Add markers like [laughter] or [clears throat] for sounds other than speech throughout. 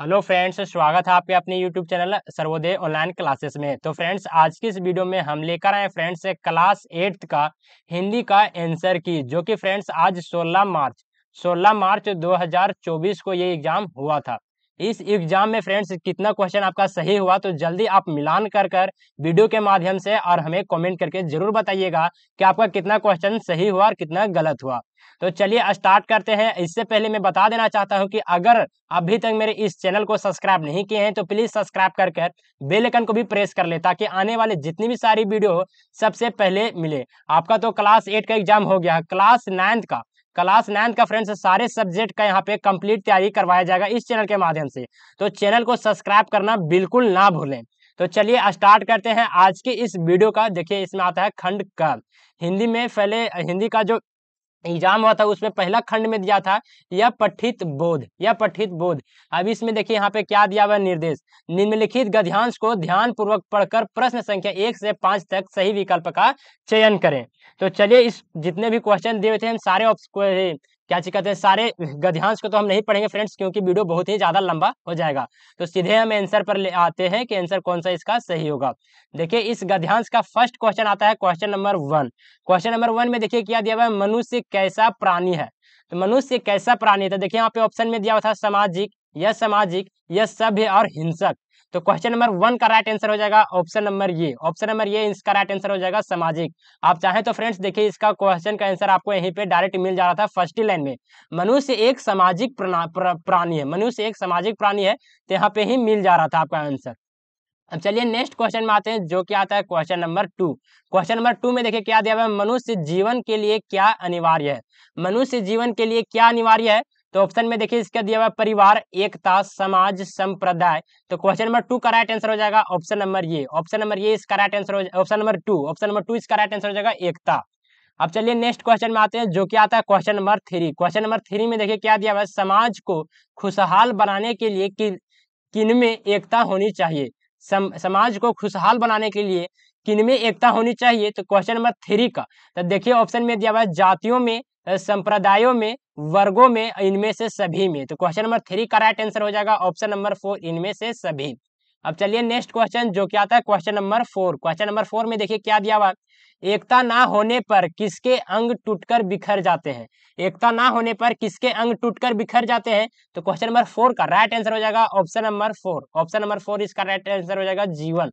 hello friends स्वागत है आपके अपने YouTube channel Sarvodaya online classes में तो फ्रेंड्स आज की इस वीडियो में हम लेकर आए फ्रेंड्स क्लास एट्थ का हिंदी का आंसर की जो कि फ्रेंड्स आज 16 मार्च 16 मार्च 2024 को ये एग्जाम हुआ था इस एग्जाम में फ्रेंड्स कितना क्वेश्चन आपका सही हुआ तो जल्दी आप मिलान कर कर वीडियो के माध्यम से और हमें कमेंट करके जरूर बताइएगा कि आपका कितना क्वेश्चन सही हुआ और कितना गलत हुआ तो चलिए स्टार्ट करते हैं इससे पहले मैं बता देना चाहता हूं कि अगर अभी तक मेरे इस चैनल को सब्सक्राइब नहीं किए हैं तो प्लीज सब्सक्राइब कर कर बेलेकन को भी प्रेस कर ले ताकि आने वाले जितनी भी सारी वीडियो सबसे पहले मिले आपका तो क्लास एट का एग्जाम हो गया क्लास नाइन्थ का क्लास नाइन्थ का फ्रेंड्स सारे सब्जेक्ट का यहाँ पे कंप्लीट तैयारी करवाया जाएगा इस चैनल के माध्यम से तो चैनल को सब्सक्राइब करना बिल्कुल ना भूलें तो चलिए स्टार्ट करते हैं आज के इस वीडियो का देखिए इसमें आता है खंड क हिंदी में पहले हिंदी का जो एग्जाम हुआ था उसमें पहला खंड में दिया था यह पठित बोध यह पठित बोध अब इसमें देखिए यहाँ पे क्या दिया हुआ निर्देश निम्नलिखित गध्यांश को ध्यान पूर्वक पढ़कर प्रश्न संख्या एक से पांच तक सही विकल्प का चयन करें तो चलिए इस जितने भी क्वेश्चन दिए थे हम सारे क्या चीज कहते हैं सारे गध्यांश को तो हम नहीं पढ़ेंगे फ्रेंड्स क्योंकि वीडियो बहुत ही ज्यादा लंबा हो जाएगा तो सीधे हम आंसर पर ले आते हैं कि आंसर कौन सा इसका सही होगा देखिए इस गध्यांश का फर्स्ट क्वेश्चन आता है question number one question number one में देखिए क्या दिया हुआ है मनुष्य कैसा प्राणी है तो मनुष्य कैसा प्राणी है तो देखिये यहाँ पे ऑप्शन में दिया हुआ था सामाजिक यह सामाजिक यह सभ्य और हिंसक तो क्वेश्चन नंबर वन का राइट आंसर हो जाएगा ऑप्शन नंबर ये ऑप्शन नंबर ये इसका राइट आंसर हो जाएगा सामाजिक आप चाहें तो फ्रेंड्स देखिए इसका क्वेश्चन का आंसर आपको यहीं पे डायरेक्ट मिल जा रहा था फर्स्ट लाइन में मनुष्य एक सामाजिक प्राणी है मनुष्य एक सामाजिक प्राणी है तो यहाँ पे ही मिल जा रहा था आपका आंसर अब चलिए नेक्स्ट क्वेश्चन में आते हैं जो कि आता है question number two question number two में देखिए क्या दिया हुआ है मनुष्य जीवन के लिए क्या अनिवार्य है मनुष्य जीवन के लिए क्या अनिवार्य है तो ऑप्शन में देखिए इसका दिया हुआ परिवार एकता समाज संप्रदाय तो क्वेश्चन नंबर टू का राइट आंसर हो जाएगा ऑप्शन नंबर ये ऑप्शन नंबर ये इसका राइट आंसर हो जाएगा option number two option number two इसका राइट आंसर हो जाएगा एकता अब चलिए नेक्स्ट क्वेश्चन में आते हैं जो कि आता है question number three question number three में देखिए क्या दिया हुआ है समाज को खुशहाल बनाने के लिए कि किन में एकता होनी चाहिए सम, समाज को खुशहाल बनाने के लिए किन में एकता होनी चाहिए तो क्वेश्चन नंबर थ्री का तो देखिए ऑप्शन में दिया हुआ है जातियों में संप्रदायों में वर्गों में इनमें से सभी में तो क्वेश्चन नंबर थ्री का राइट आंसर हो जाएगा ऑप्शन नंबर फोर इनमें से सभी अब चलिए नेक्स्ट क्वेश्चन जो क्या आता है question number four question number four में देखिए क्या दिया हुआ एकता ना होने पर किसके अंग टूटकर बिखर जाते हैं एकता ना होने पर किसके अंग टूटकर बिखर जाते हैं तो क्वेश्चन नंबर फोर का राइट आंसर हो जाएगा option number four option number four इसका राइट आंसर हो जाएगा जीवन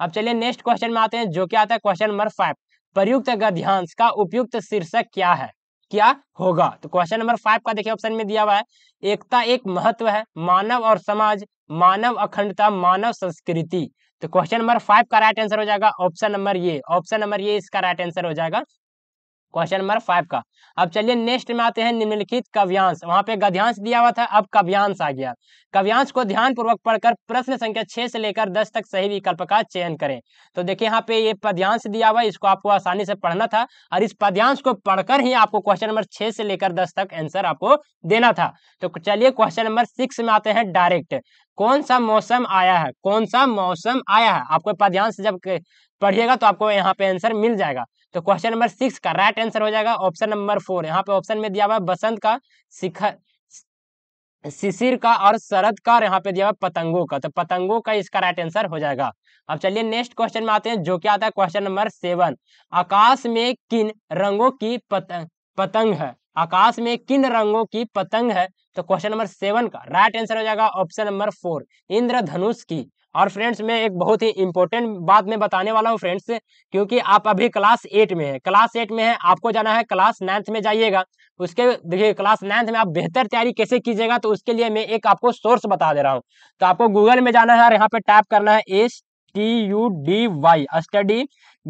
अब चलिए नेक्स्ट क्वेश्चन में आते हैं जो क्या आता है क्वेश्चन नंबर फाइव प्रयुक्त गध्यांश का उपयुक्त शीर्षक क्या है क्या होगा तो क्वेश्चन नंबर फाइव का देखिए ऑप्शन में दिया हुआ है एकता एक महत्व है मानव और समाज मानव अखंडता मानव संस्कृति तो क्वेश्चन नंबर फाइव का राइट आंसर हो जाएगा ऑप्शन नंबर ये ऑप्शन नंबर ये इसका राइट आंसर हो जाएगा क्वेश्चन नंबर फाइव का अब चलिए नेक्स्ट में आते हैं निम्नलिखित कव्यांश वहां पे गध्यांश दिया हुआ था अब कव्यांश आ गया कव्यांश को ध्यान पूर्वक पढ़कर प्रश्न संख्या छह से लेकर दस तक सही विकल्प का चयन करें तो देखिए यहाँ पे ये पद्यांश दिया हुआ है इसको आपको आसानी से पढ़ना था और इस पद्यांश को पढ़कर ही आपको क्वेश्चन नंबर छह से लेकर दस तक आंसर आपको देना था तो चलिए क्वेश्चन नंबर सिक्स में आते हैं डायरेक्ट कौन सा मौसम आया है कौन सा मौसम आया है आपको पद्यांश जब पढ़िएगा तो आपको यहाँ पे आंसर मिल जाएगा तो क्वेश्चन नंबर सिक्स का राइट आंसर हो जाएगा ऑप्शन नंबर फोर यहाँ पे ऑप्शन में दिया हुआ है बसंत का शिखर शिशिर का और शरद का और यहाँ पे दिया हुआ पतंगों का तो पतंगों का इसका राइट आंसर हो जाएगा अब चलिए नेक्स्ट क्वेश्चन में आते हैं जो क्या आता है क्वेश्चन नंबर सेवन आकाश में किन रंगों की पतंग पतंग है आकाश में किन रंगों की पतंग है तो क्वेश्चन नंबर सेवन का राइट आंसर हो जाएगा ऑप्शन नंबर फोर इंद्रधनुष की और फ्रेंड्स मैं एक बहुत ही इंपॉर्टेंट बात मैं बताने वाला हूँ फ्रेंड्स क्योंकि आप अभी क्लास एट में है क्लास एट में है आपको जाना है क्लास नाइन्थ में जाइएगा उसके देखिए क्लास नाइन्थ में आप बेहतर तैयारी कैसे कीजिएगा तो उसके लिए मैं एक आपको सोर्स बता दे रहा हूँ तो आपको गूगल में जाना है और यहाँ पे टाइप करना है S T U D Y study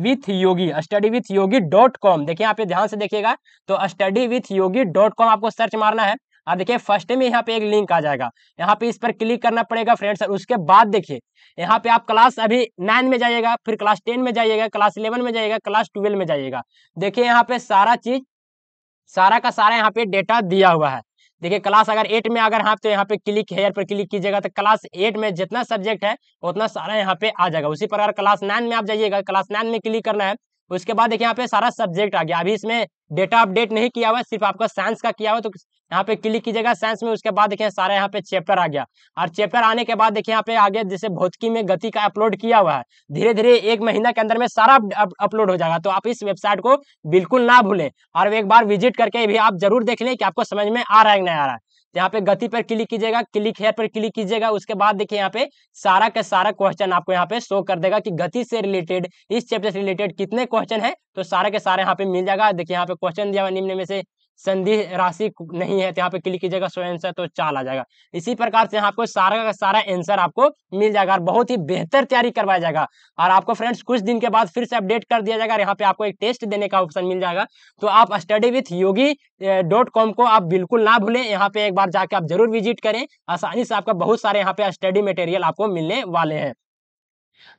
with Yogi study with Yogi dot com देखिए यहाँ पे ध्यान से देखिएगा तो study with Yogi dot com आपको सर्च मारना है आप देखिए फर्स्ट में यहाँ पे एक लिंक आ जाएगा यहाँ पे इस पर क्लिक करना पड़ेगा फ्रेंड्स और उसके बाद देखिए यहाँ पे आप क्लास अभी नाइन में जाइएगा फिर क्लास टेन में जाइएगा क्लास इलेवन में जाइएगा क्लास ट्वेल्व में जाइएगा देखिए यहाँ पे सारा चीज सारा का सारा यहाँ पे डेटा दिया हुआ है देखिए क्लास अगर एट में अगर हाँ तो यहाँ पे क्लिक हेयर पर क्लिक कीजिएगा तो क्लास एट में जितना सब्जेक्ट है उतना सारा यहाँ पे आ जाएगा उसी प्रकार क्लास नाइन में आप जाइएगा क्लास नाइन में क्लिक करना है उसके बाद देखिए यहाँ पे सारा सब्जेक्ट आ गया अभी इसमें डेटा अपडेट नहीं किया हुआ है सिर्फ आपका साइंस का किया हुआ तो यहाँ पे क्लिक कीजिएगा साइंस में उसके बाद देखिए सारा यहाँ पे चैप्टर आ गया और चैप्टर आने के बाद देखिए यहाँ पे आ गया जैसे भौतिकी में गति का अपलोड किया हुआ है धीरे धीरे एक महीना के अंदर में सारा अपलोड हो जाएगा तो आप इस वेबसाइट को बिल्कुल ना भूलें और एक बार विजिट करके भी आप जरूर देख लें कि आपको समझ में आ रहा है कि नहीं आ रहा है तो यहाँ पे गति पर क्लिक कीजिएगा क्लिक हेयर पर क्लिक कीजिएगा उसके बाद देखिए यहाँ पे सारा का सारा क्वेश्चन आपको यहाँ पे शो कर देगा कि गति से रिलेटेड इस चैप्टर से रिलेटेड कितने क्वेश्चन है तो सारे के सारे यहाँ पे मिल जाएगा देखिए यहाँ पे क्वेश्चन दिया हुआ निम्न में से संधि राशि नहीं है तो यहाँ पे क्लिक कीजिएगा सो आंसर तो चाल आ जाएगा इसी प्रकार से आपको सारा का सारा आंसर आपको मिल जाएगा और बहुत ही बेहतर तैयारी करवाया जाएगा और आपको फ्रेंड्स कुछ दिन के बाद फिर से अपडेट कर दिया जाएगा यहाँ पे आपको एक टेस्ट देने का ऑप्शन मिल जाएगा तो आप study with Yogi dot com को आप बिल्कुल ना भूलें यहाँ पे एक बार जाके आप जरूर विजिट करें आसानी से आपका बहुत सारे यहाँ पे स्टडी मटेरियल आपको मिलने वाले हैं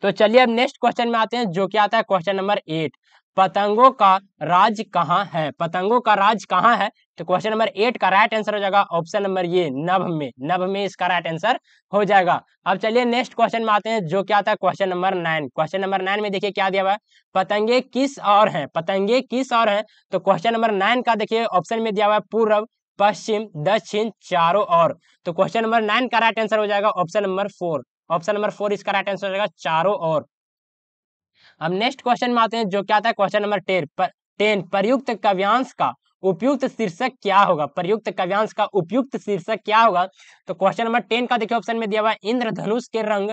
तो चलिए अब नेक्स्ट क्वेश्चन में आते हैं जो कि आता है क्वेश्चन नंबर एट पतंगों का राज कहाँ है पतंगों का राज कहाँ है तो क्वेश्चन नंबर एट का राइट आंसर हो जाएगा ऑप्शन नंबर ये नभ में नभ में इसका राइट आंसर हो जाएगा अब चलिए नेक्स्ट क्वेश्चन में आते हैं जो क्या था question number nine question number nine में देखिए क्या दिया हुआ है पतंगे किस और हैं पतंगे किस और हैं तो क्वेश्चन नंबर नाइन का देखिए ऑप्शन में दिया हुआ है पूर्व पश्चिम दक्षिण चारों और तो क्वेश्चन नंबर नाइन का राइट आंसर हो जाएगा option number four option number four इसका राइट आंसर हो जाएगा चारों और अब नेक्स्ट क्वेश्चन में आते हैं जो क्या था क्वेश्चन नंबर टेन पर टेन प्रयुक्त कव्यांश का उपयुक्त शीर्षक क्या होगा प्रयुक्त कव्यांश का उपयुक्त शीर्षक क्या होगा तो क्वेश्चन नंबर टेन का देखिए ऑप्शन में दिया हुआ इंद्रधनुष के रंग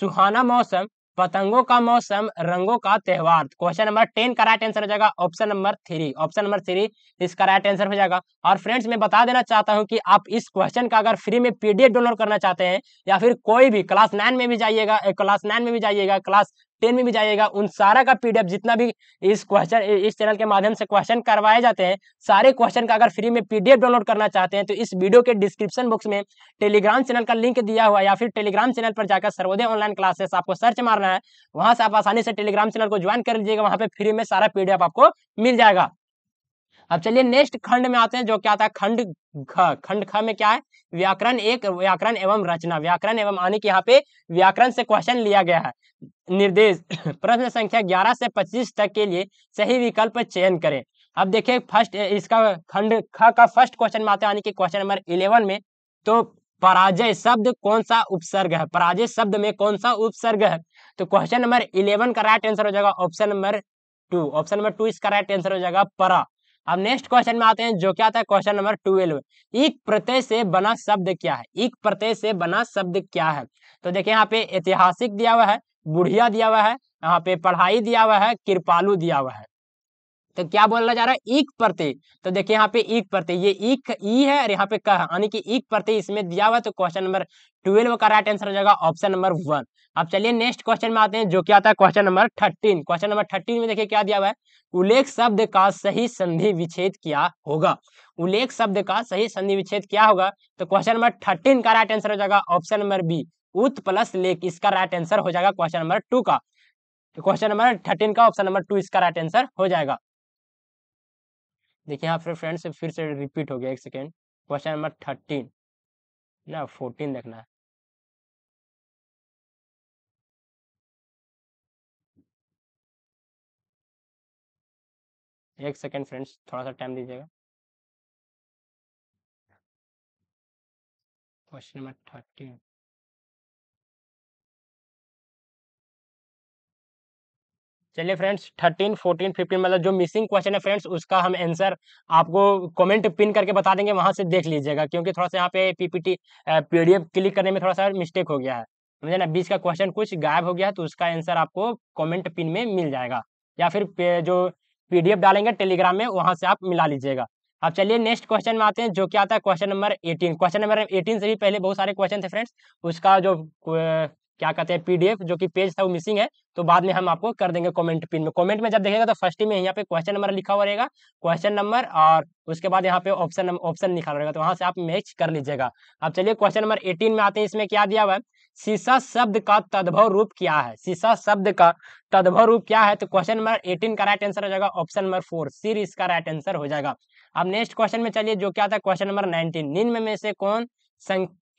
सुहाना मौसम पतंगों का मौसम रंगों का त्यौहार क्वेश्चन नंबर टेन का राइट आंसर हो जाएगा option number three option number three इसका राइट आंसर हो जाएगा और फ्रेंड्स मैं बता देना चाहता हूं कि आप इस क्वेश्चन का अगर फ्री में पीडीएफ डाउनलोड करना चाहते हैं या फिर कोई भी क्लास नाइन में भी जाइएगा क्लास नाइन में भी जाइएगा क्लास टेन में भी जाइएगा उन सारा का पीडीएफ जितना भी इस क्वेश्चन इस चैनल के माध्यम से क्वेश्चन करवाए जाते हैं सारे क्वेश्चन का अगर फ्री में पीडीएफ डाउनलोड करना चाहते हैं तो इस वीडियो के डिस्क्रिप्शन बॉक्स में टेलीग्राम चैनल का लिंक दिया हुआ या फिर टेलीग्राम चैनल पर जाकर सर्वोदय ऑनलाइन क्लासेस आपको सर्च मारना है वहां से आप आसानी से टेलीग्राम चैनल को ज्वाइन कर लीजिएगा वहां पर फ्री में सारा पीडीएफ आपको मिल जाएगा अब चलिए नेक्स्ट खंड में आते हैं जो क्या आता है खंड ख खंड ख में क्या है व्याकरण एक व्याकरण एवं रचना व्याकरण एवं यानी के यहाँ पे व्याकरण से क्वेश्चन लिया गया है निर्देश [clears throat] प्रश्न संख्या 11 से 25 तक के लिए सही विकल्प चयन करें अब देखिए फर्स्ट इसका खंड ख का फर्स्ट क्वेश्चन में आता है यानी क्वेश्चन नंबर इलेवन में तो पराजय शब्द कौन सा उपसर्ग है पराजय शब्द में कौन सा उपसर्ग है तो क्वेश्चन नंबर इलेवन का राइट आंसर हो जाएगा option number two option number two इसका राइट आंसर हो जाएगा परा अब नेक्स्ट क्वेश्चन में आते हैं जो क्या आता है क्वेश्चन नंबर ट्वेल्व एक प्रत्यय से बना शब्द क्या है एक प्रत्यय से बना शब्द क्या है तो देखिये यहाँ पे ऐतिहासिक दिया हुआ है बुढ़िया दिया हुआ है यहाँ पे पढ़ाई दिया हुआ है कृपालु दिया हुआ है तो क्या बोला जा रहा है एक प्रत्यय तो देखिए यहाँ पे एक प्रत्यय ये एक ई है और यहाँ पे क यानी कि एक प्रत्यय इसमें दिया हुआ तो क्वेश्चन नंबर ट्वेल्व का राइट आंसर हो जाएगा ऑप्शन नंबर वन अब चलिए नेक्स्ट क्वेश्चन में आते हैं जो क्या आता है question number thirteen question number thirteen में देखिए क्या दिया हुआ है उल्लेख शब्द का सही संधि विच्छेद क्या होगा उल्लेख शब्द का सही संधि विच्छेद क्या होगा तो क्वेश्चन नंबर थर्टीन का राइट आंसर हो जाएगा ऑप्शन नंबर बी उत प्लस लेख इसका राइट आंसर हो जाएगा क्वेश्चन नंबर टू का क्वेश्चन नंबर थर्टीन का ऑप्शन नंबर टू इसका राइट आंसर हो जाएगा देखिए यहाँ पर फ्रेंड्स फिर से रिपीट हो गया एक सेकेंड क्वेश्चन नंबर थर्टीन ना फोर्टीन देखना है एक सेकेंड फ्रेंड्स थोड़ा सा टाइम दीजिएगा क्वेश्चन नंबर थर्टीन चलिए फ्रेंड्स थर्टीन फोर्टीन फिफ्टीन मतलब जो मिसिंग क्वेश्चन है फ्रेंड्स उसका हम आंसर आपको कमेंट पिन करके बता देंगे वहां से देख लीजिएगा क्योंकि थोड़ा सा यहाँ पे पीपीटी पीडीएफ क्लिक करने में थोड़ा सा मिस्टेक हो गया है समझे ना बीच का क्वेश्चन कुछ गायब हो गया है तो उसका आंसर आपको कमेंट पिन में मिल जाएगा या फिर जो पी डालेंगे टेलीग्राम में वहाँ से आप मिला लीजिएगा अब चलिए नेक्स्ट क्वेश्चन में आते हैं जो क्या आता है question number eighteen question number eighteen से भी पहले बहुत सारे क्वेश्चन थे फ्रेंड्स उसका जो क्या कहते हैं पीडीएफ जो कि पेज था वो मिसिंग है तो बाद में हम आपको कर देंगे कमेंट पिन में कमेंट में जब देखेगा तो फर्स्ट में यहाँ पे क्वेश्चन नंबर लिखा हुआ रहेगा क्वेश्चन नंबर और उसके बाद यहाँ पे ऑप्शन ऑप्शन लिखा रहेगा तो वहां से आप मैच कर लीजिएगा अब चलिए क्वेश्चन नंबर एटीन में आते हैं इसमें क्या दिया हुआ है सीसा शब्द का तद्भव रूप क्या है सीसा शब्द का तद्भव रूप क्या है तो क्वेश्चन नंबर एटीन का राइट आंसर हो जाएगा ऑप्शन नंबर फोर सिर इसका राइट आंसर हो जाएगा अब नेक्स्ट क्वेश्चन में चलिए जो क्या था क्वेश्चन नंबर नाइनटीन निम्न में से कौन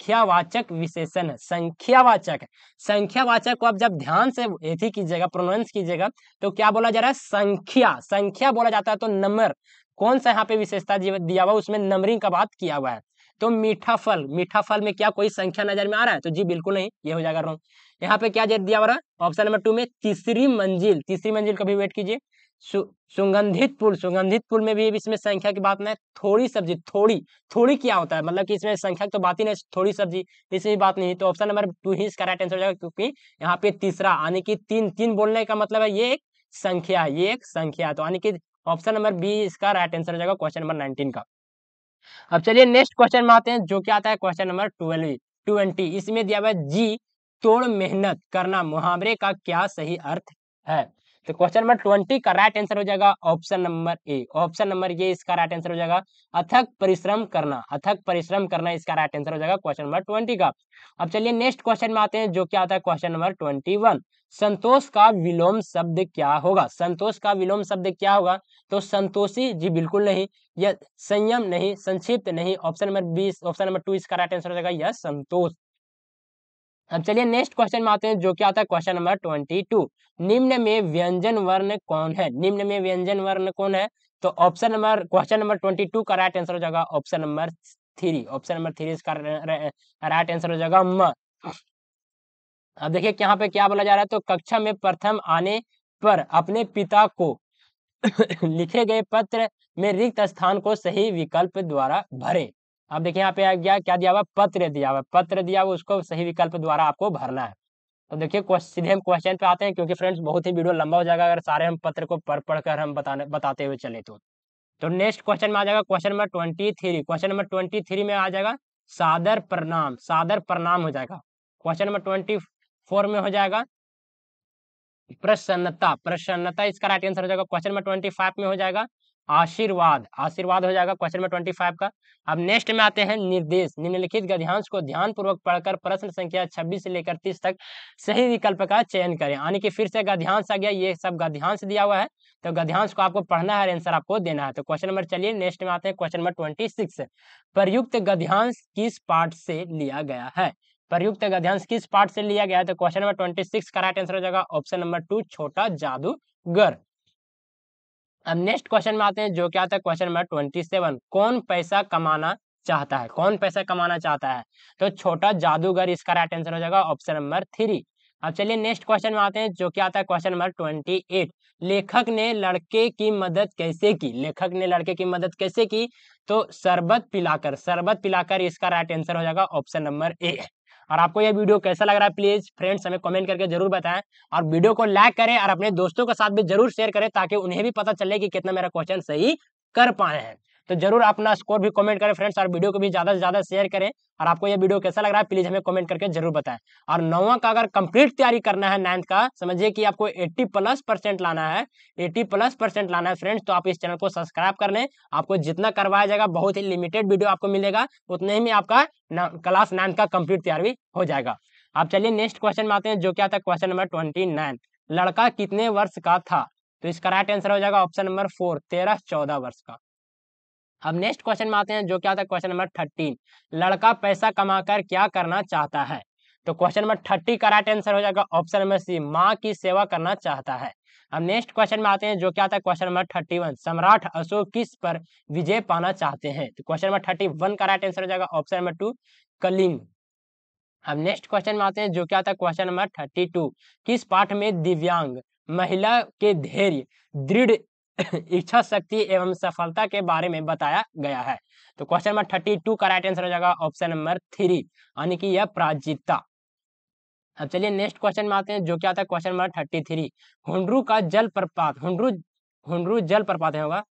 संख्यावाचक विशेषण है संख्यावाचक है संख्यावाचक को आप जब ध्यान से एथी कीजिएगा प्रोनाउंस कीजिएगा तो क्या बोला जा रहा है संख्या संख्या बोला जाता है तो नंबर कौन सा यहाँ पे विशेषता दिया हुआ उसमें नंबरिंग का बात किया हुआ है तो मीठा फल मीठा फल में क्या कोई संख्या नजर में आ रहा है तो जी बिल्कुल नहीं ये हो जाएगा रॉन्ग यहाँ पे क्या दिया हुआ है ऑप्शन नंबर टू में तीसरी मंजिल तीसरी मंजिल कभी वेट कीजिए सु, सुगंधित पुल सुगंधित पुल में भी इसमें संख्या की बात नहीं थोड़ी सब्जी थोड़ी थोड़ी क्या होता है मतलब कि इसमें संख्या तो बात ही नहीं थोड़ी सब्जी इसमें बात नहीं तो ऑप्शन नंबर टू ही इसका राइट आंसर हो जाएगा क्योंकि यहाँ पे तीसरा यानी कि तीन तीन बोलने का मतलब है ये एक संख्या है ये एक संख्या है तो यानी कि ऑप्शन नंबर बी इसका राइट आंसर हो जाएगा क्वेश्चन नंबर नाइनटीन का अब चलिए नेक्स्ट क्वेश्चन में आते हैं जो क्या आता है क्वेश्चन नंबर ट्वेल्व ट्वेंटी इसमें दिया हुआ जी तोड़ मेहनत करना मुहावरे का क्या सही अर्थ है तो क्वेश्चन नंबर ट्वेंटी का राइट आंसर हो जाएगा option number A option number ये इसका राइट आंसर हो जाएगा अथक परिश्रम करना अथक परिश्रम करना इसका राइट आंसर हो जाएगा क्वेश्चन नंबर ट्वेंटी का अब चलिए नेक्स्ट क्वेश्चन में आते हैं जो क्या आता है क्वेश्चन नंबर ट्वेंटी संतोष का विलोम शब्द क्या होगा संतोष का विलोम शब्द क्या होगा तो संतोषी जी बिल्कुल नहीं यह संयम नहीं संक्षिप्त नहीं ऑप्शन नंबर बीस ऑप्शन नंबर टू इसका राइट आंसर हो जाएगा यह संतोष अब चलिए नेक्स्ट क्वेश्चन में आते हैं जो कि आता है क्वेश्चन नंबर ट्वेंटी टू निम्न में व्यंजन वर्ण कौन है निम्न में व्यंजन वर्ण कौन है तो option number question number twenty two का राइट आंसर हो जाएगा option number three option number three इसका राइट आंसर हो जाएगा म अब देखिए यहाँ पे क्या बोला जा रहा है तो कक्षा में प्रथम आने पर अपने पिता को [coughs] लिखे गए पत्र में रिक्त स्थान को सही विकल्प द्वारा भरे अब देखिए यहाँ पे आ गया क्या दिया हुआ पत्र दिया हुआ पत्र दिया हुआ उसको सही विकल्प द्वारा आपको भरना है तो देखिए सीधे हम क्वेश्चन पे आते हैं क्योंकि फ्रेंड्स बहुत ही वीडियो लंबा हो जाएगा अगर सारे हम पत्र को पढ़ पढ़ कर हम बताने बताते हुए चले तो तो नेक्स्ट क्वेश्चन में आ जाएगा question number twenty three question number twenty three में आ जाएगा सादर प्रणाम सादर प्रणाम हो जाएगा क्वेश्चन नंबर ट्वेंटी फोर में हो जाएगा प्रसन्नता प्रसन्नता इसका राइट आंसर हो जाएगा क्वेश्चन नंबर ट्वेंटी फाइव में हो जाएगा आशीर्वाद आशीर्वाद हो जाएगा क्वेश्चन नंबर ट्वेंटी फाइव का अब नेक्स्ट में आते हैं निर्देश निम्नलिखित गध्यांश को ध्यान पूर्वक पढ़कर प्रश्न संख्या छब्बीस से लेकर तीस तक सही विकल्प का चयन करें यानी कि फिर से गध्यांश आ गया ये सब गध्यांश दिया हुआ है तो गध्यांश को आपको पढ़ना है आंसर आपको देना है तो क्वेश्चन नंबर चलिए नेक्स्ट में आते हैं क्वेश्चन नंबर ट्वेंटी सिक्स प्रयुक्त गध्यांश किस पार्ट से लिया गया है प्रयुक्त गध्यांश किस पार्ट से लिया गया है तो क्वेश्चन नंबर ट्वेंटी सिक्स का राइट आंसर हो जाएगा ऑप्शन नंबर टू छोटा जादूगर अब नेक्स्ट क्वेश्चन में आते हैं जो क्या था क्वेश्चन नंबर ट्वेंटी सेवन कौन पैसा कमाना चाहता है कौन पैसा कमाना चाहता है तो छोटा जादूगर इसका राइट आंसर हो जाएगा ऑप्शन नंबर थ्री अब चलिए नेक्स्ट क्वेश्चन में आते हैं जो क्या आता है क्वेश्चन नंबर ट्वेंटी एट लेखक ने लड़के की मदद कैसे की लेखक ने लड़के की मदद कैसे की तो शरबत पिलाकर शरबत पिलाकर इसका राइट आंसर हो जाएगा ऑप्शन नंबर ए और आपको यह वीडियो कैसा लग रहा है प्लीज फ्रेंड्स हमें कमेंट करके जरूर बताएं और वीडियो को लाइक करें और अपने दोस्तों के साथ भी जरूर शेयर करें ताकि उन्हें भी पता चले कि कितना मेरा क्वेश्चन सही कर पाए हैं तो जरूर अपना स्कोर भी कमेंट करें फ्रेंड्स और वीडियो को भी ज्यादा से ज्यादा शेयर करें और आपको यह वीडियो कैसा लग रहा है प्लीज हमें कमेंट करके जरूर बताएं और नौवा का अगर कंप्लीट तैयारी करना है नाइन्थ का समझिए कि आपको 80 प्लस परसेंट लाना है 80 प्लस परसेंट लाना है फ्रेंड्स तो आप इस चैनल को सब्सक्राइब कर लें आपको जितना करवाया जाएगा बहुत ही लिमिटेड वीडियो आपको मिलेगा उतने ही में आपका क्लास नाइन्थ का कंप्लीट तैयारी हो जाएगा आप चलिए नेक्स्ट क्वेश्चन में आते हैं जो क्या था क्वेश्चन नंबर ट्वेंटी लड़का कितने वर्ष का था तो इसका राइट आंसर हो जाएगा ऑप्शन नंबर फोर तेरह चौदह वर्ष का अब नेक्स्ट क्वेश्चन में आते हैं जो क्या था क्वेश्चन नंबर थर्टीन लड़का पैसा कमाकर क्या करना चाहता है तो क्वेश्चन नंबर थर्टी का राइट आंसर हो जाएगा ऑप्शन नंबर सी माँ की सेवा करना चाहता है अब नेक्स्ट क्वेश्चन में आते हैं जो क्या था क्वेश्चन नंबर थर्टी वन सम्राट अशोक किस पर विजय पाना चाहते हैं तो क्वेश्चन नंबर थर्टी वन का राइट आंसर हो जाएगा ऑप्शन नंबर टू कलिंग अब नेक्स्ट क्वेश्चन में आते हैं जो क्या था क्वेश्चन नंबर थर्टी टू किस पाठ में दिव्यांग महिला के धैर्य दृढ़ इच्छा शक्ति एवं सफलता के बारे में बताया गया है तो क्वेश्चन नंबर थर्टी टू का राइट आंसर हो जाएगा ऑप्शन नंबर थ्री यानी कि यह प्राजिता अब चलिए नेक्स्ट क्वेश्चन में आते हैं जो क्या आता है question number thirty three Hundru का जल प्रपात हुंड्रू हुंड्रू जल प्रपात होगा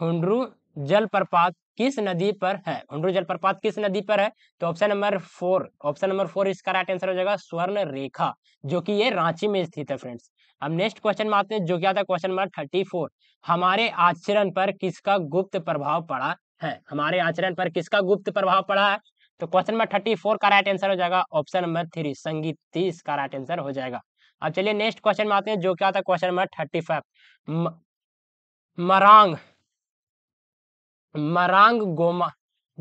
हुंड्रू जलप्रपात किस नदी पर है उंड्रू जलप्रपात किस नदी पर है तो option number four option number four इसका राइट आंसर हो जाएगा स्वर्ण रेखा जो कि ये रांची में स्थित है फ्रेंड्स अब नेक्स्ट क्वेश्चन में आते हैं जो क्या था क्वेश्चन नंबर थर्टी फोर हमारे आचरण पर किसका गुप्त प्रभाव पड़ा है हमारे आचरण पर किसका गुप्त प्रभाव पड़ा है तो क्वेश्चन नंबर थर्टी फोर का राइट आंसर हो जाएगा ऑप्शन नंबर थ्री संगीत तीस का राइट आंसर हो जाएगा अब चलिए नेक्स्ट क्वेश्चन में आते हैं जो क्या था क्वेश्चन नंबर थर्टी फाइव मरांग मरांग गोमा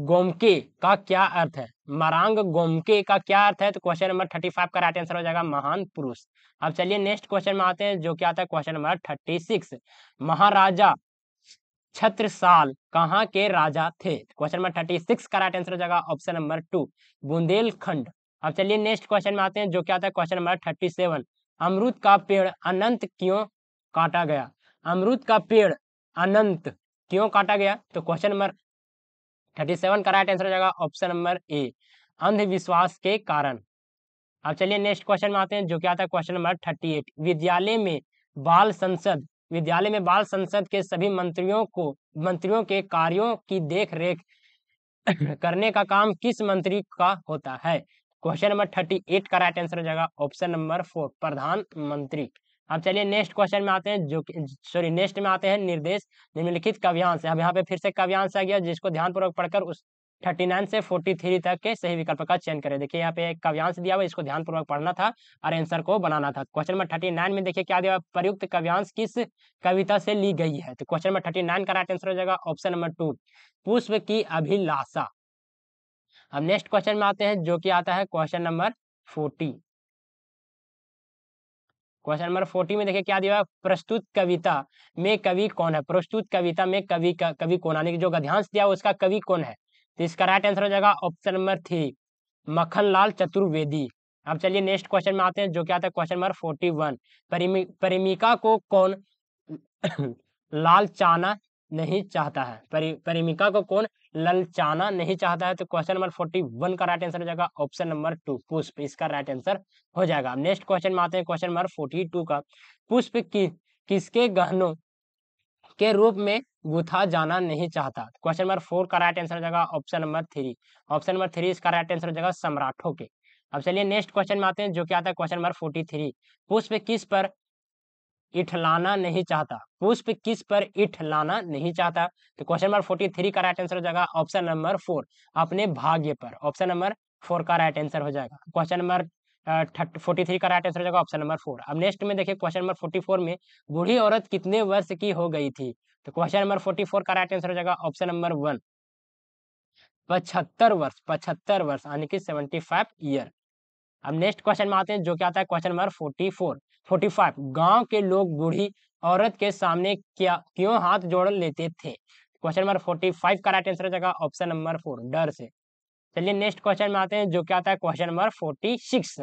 गोमके का क्या अर्थ है मरांग गोमके का क्या अर्थ है तो क्वेश्चन नंबर थर्टी फाइव का राइट आंसर हो जाएगा महान पुरुष अब चलिए नेक्स्ट क्वेश्चन में आते हैं जो क्या आता है क्वेश्चन नंबर थर्टी सिक्स महाराजा छत्रसाल कहाँ के राजा थे क्वेश्चन नंबर थर्टी सिक्स का राइट आंसर हो जाएगा ऑप्शन नंबर टू बुंदेलखंड अब चलिए नेक्स्ट क्वेश्चन में आते हैं जो क्या आता है क्वेश्चन नंबर थर्टी सेवन अमरूद का पेड़ अनंत क्यों काटा गया अमृत का पेड़ अनंत क्यों काटा गया तो क्वेश्चन नंबर थर्टी सेवन का राइट आंसर हो जाएगा ऑप्शन नंबर ए अंधविश्वास के कारण अब चलिए नेक्स्ट क्वेश्चन में आते हैं जो क्या आता है क्वेश्चन नंबर थर्टी एट विद्यालय में बाल संसद विद्यालय में बाल संसद के सभी मंत्रियों को मंत्रियों के कार्यों की देख रेख [coughs] करने का काम किस मंत्री का होता है क्वेश्चन नंबर थर्टी एट का राइट आंसर हो जाएगा ऑप्शन नंबर फोर प्रधानमंत्री अब चलिए नेक्स्ट क्वेश्चन में आते हैं जो सॉरी नेक्स्ट में आते हैं निर्देश निम्नलिखित कव्यांश अब यहाँ पे फिर से कव्यांश आ गया जिसको ध्यानपूर्वक पढ़कर उस 39 से 43 तक के सही विकल्प का चयन करें देखिए यहाँ पे एक कव्यांश दिया हुआ इसको ध्यानपूर्वक पढ़ना था और आंसर को बनाना था क्वेश्चन नंबर 39 में देखिए क्या दिया प्रयुक्त कव्यांश किस कविता से ली गई है तो क्वेश्चन नंबर 39 का राइट आंसर हो जाएगा ऑप्शन नंबर टू पुष्प की अभिलाषा अब नेक्स्ट क्वेश्चन में आते हैं जो की आता है question number forty question number forty में देखिए क्या दिया हुआ प्रस्तुत कविता में कवि कौन है प्रस्तुत कविता में कवि कवि कौन यानी जो गध्यांश दिया उसका कवि कौन है तो इसका राइट आंसर हो जाएगा option number three Makhanlal Chaturvedi अब चलिए नेक्स्ट क्वेश्चन में आते हैं जो क्या था क्वेश्चन नंबर फोर्टी वन परिमिका को कौन [coughs] लाल चाना नहीं चाहता है परि, परिमिका को कौन ललचाना नहीं चाहता है तो क्वेश्चन नंबर फोर्टी वन का राइट आंसर हो जाएगा ऑप्शन नंबर टू पुष्प इसका राइट आंसर हो जाएगा अब नेक्स्ट क्वेश्चन में आते हैं क्वेश्चन नंबर फोर्टी टू का पुष्प की किसके गहनों के रूप में गुथा जाना नहीं चाहता क्वेश्चन नंबर फोर का राइट आंसर हो जाएगा option number three option number three इसका राइट आंसर हो जाएगा सम्राटों के अब चलिए नेक्स्ट क्वेश्चन में आते हैं जो क्या आता है क्वेश्चन नंबर फोर्टी थ्री पुष्प किस पर इठलाना नहीं चाहता पुष्प किस पर इठलाना नहीं चाहता तो क्वेश्चन नंबर फोर्टी थ्री का राइट आंसर हो जाएगा ऑप्शन नंबर फोर अपने भाग्य पर ऑप्शन नंबर फोर का राइट आंसर हो जाएगा क्वेश्चन नंबर फोर्टी थ्री का राइट आंसर हो जाएगा ऑप्शन नंबर फोर अब नेक्स्ट में देखिए क्वेश्चन नंबर फोर्टी फोर में बूढ़ी औरत कितने वर्ष की हो गई थी तो क्वेश्चन नंबर फोर्टी फोर का राइट आंसर हो जाएगा ऑप्शन नंबर वन पचहत्तर वर्ष पचहत्तर वर्ष यानी कि सेवेंटी फाइव ईयर अब नेक्स्ट क्वेश्चन में आते हैं जो क्या आता है question number forty four forty five गाँव के लोग बूढ़ी औरत के सामने क्या क्यों हाथ जोड़ लेते थे क्वेश्चन नंबर फोर्टी फाइव का राइट आंसर जगह ऑप्शन नंबर फोर डर से चलिए नेक्स्ट क्वेश्चन में आते हैं जो क्या आता है क्वेश्चन नंबर फोर्टी सिक्स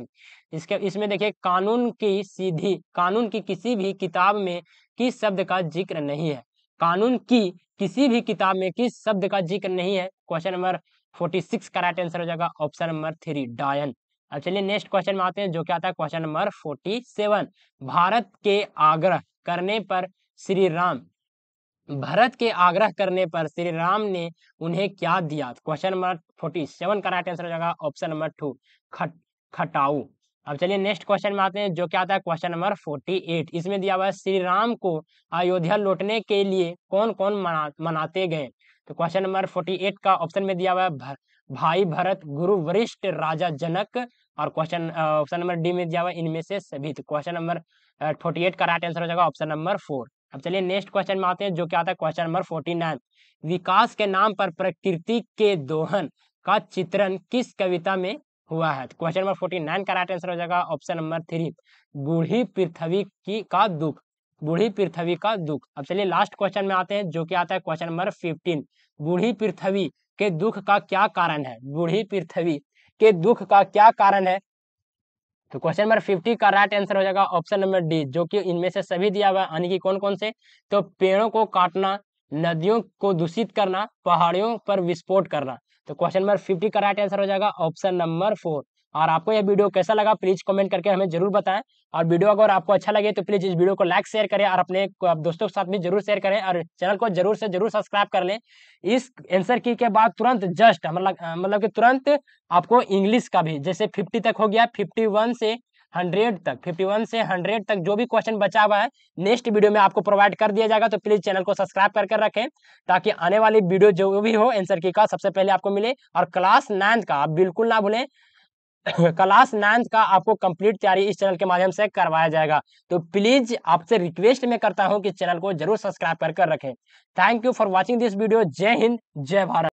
इसके इसमें देखिए कानून की सीधी कानून की किसी भी किताब में किस शब्द का जिक्र नहीं है कानून की किसी भी किताब में किस शब्द का जिक्र नहीं है क्वेश्चन नंबर फोर्टी सिक्स का राइट आंसर हो जाएगा ऑप्शन नंबर थ्री डायन अब चलिए नेक्स्ट क्वेश्चन में आते हैं जो क्या आता है question number forty seven Bharat के आग्रह करने पर श्री राम भरत के आग्रह करने पर श्री राम ने उन्हें क्या दिया क्वेश्चन नंबर फोर्टी सेवन का राइट आंसर हो जाएगा ऑप्शन नंबर टू खट खटाऊ अब चलिए नेक्स्ट क्वेश्चन में आते हैं जो क्या आता है क्वेश्चन नंबर फोर्टी एट इसमें दिया हुआ है श्री राम को अयोध्या लौटने के लिए कौन कौन मना, मनाते गए तो क्वेश्चन नंबर फोर्टी एट का ऑप्शन में दिया हुआ है भाई भरत गुरु वरिष्ठ राजा जनक और क्वेश्चन ऑप्शन नंबर डी में दिया हुआ इनमें से सभी तो क्वेश्चन नंबर फोर्टी एट का राइट आंसर हो जाएगा ऑप्शन नंबर फोर अब चलिए नेक्स्ट क्वेश्चन में आते हैं जो क्या आता है क्वेश्चन नंबर फोर्टी नाइन विकास के नाम पर प्रकृति के दोहन का चित्रण किस कविता में हुआ है क्वेश्चन नंबर फोर्टी नाइन का राइट आंसर हो जाएगा ऑप्शन नंबर थ्री बूढ़ी पृथ्वी की का दुख बूढ़ी पृथ्वी का दुख अब चलिए लास्ट क्वेश्चन में आते हैं जो कि आता है क्वेश्चन नंबर फिफ्टीन बूढ़ी पृथ्वी के दुख का क्या कारण है बूढ़ी पृथ्वी के दुख का क्या कारण है तो क्वेश्चन नंबर फिफ्टी का राइट आंसर हो जाएगा ऑप्शन नंबर डी जो कि इनमें से सभी दिया हुआ यानी कि कौन कौन से तो पेड़ों को काटना नदियों को दूषित करना पहाड़ियों पर विस्फोट करना तो क्वेश्चन नंबर फिफ्टी का राइट आंसर हो जाएगा ऑप्शन नंबर फोर और आपको यह वीडियो कैसा लगा प्लीज कमेंट करके हमें जरूर बताएं और वीडियो अगर आपको अच्छा लगे तो प्लीज इस वीडियो को लाइक शेयर करें और अपने दोस्तों के साथ भी जरूर शेयर करें और चैनल को जरूर से जरूर सब्सक्राइब कर लें इस आंसर की के बाद तुरंत जस्ट मतलब, मतलब कि तुरंत आपको इंग्लिश का भी जैसे फिफ्टी तक हो गया फिफ्टी से हंड्रेड तक फिफ्टी वन से हंड्रेड तक जो भी क्वेश्चन बचा हुआ है नेक्स्ट वीडियो में आपको प्रोवाइड कर दिया जाएगा तो प्लीज चैनल को सब्सक्राइब करके कर रखें ताकि आने वाली वीडियो जो भी हो आंसर की का सबसे पहले आपको मिले और क्लास नाइन्थ का आप बिल्कुल ना भूलें [laughs] क्लास नाइन्थ का आपको कंप्लीट तैयारी इस चैनल के माध्यम से करवाया जाएगा तो प्लीज आपसे रिक्वेस्ट में करता हूं कि चैनल को जरूर सब्सक्राइब कर रखें thank you for watching this video जय हिंद जय भारत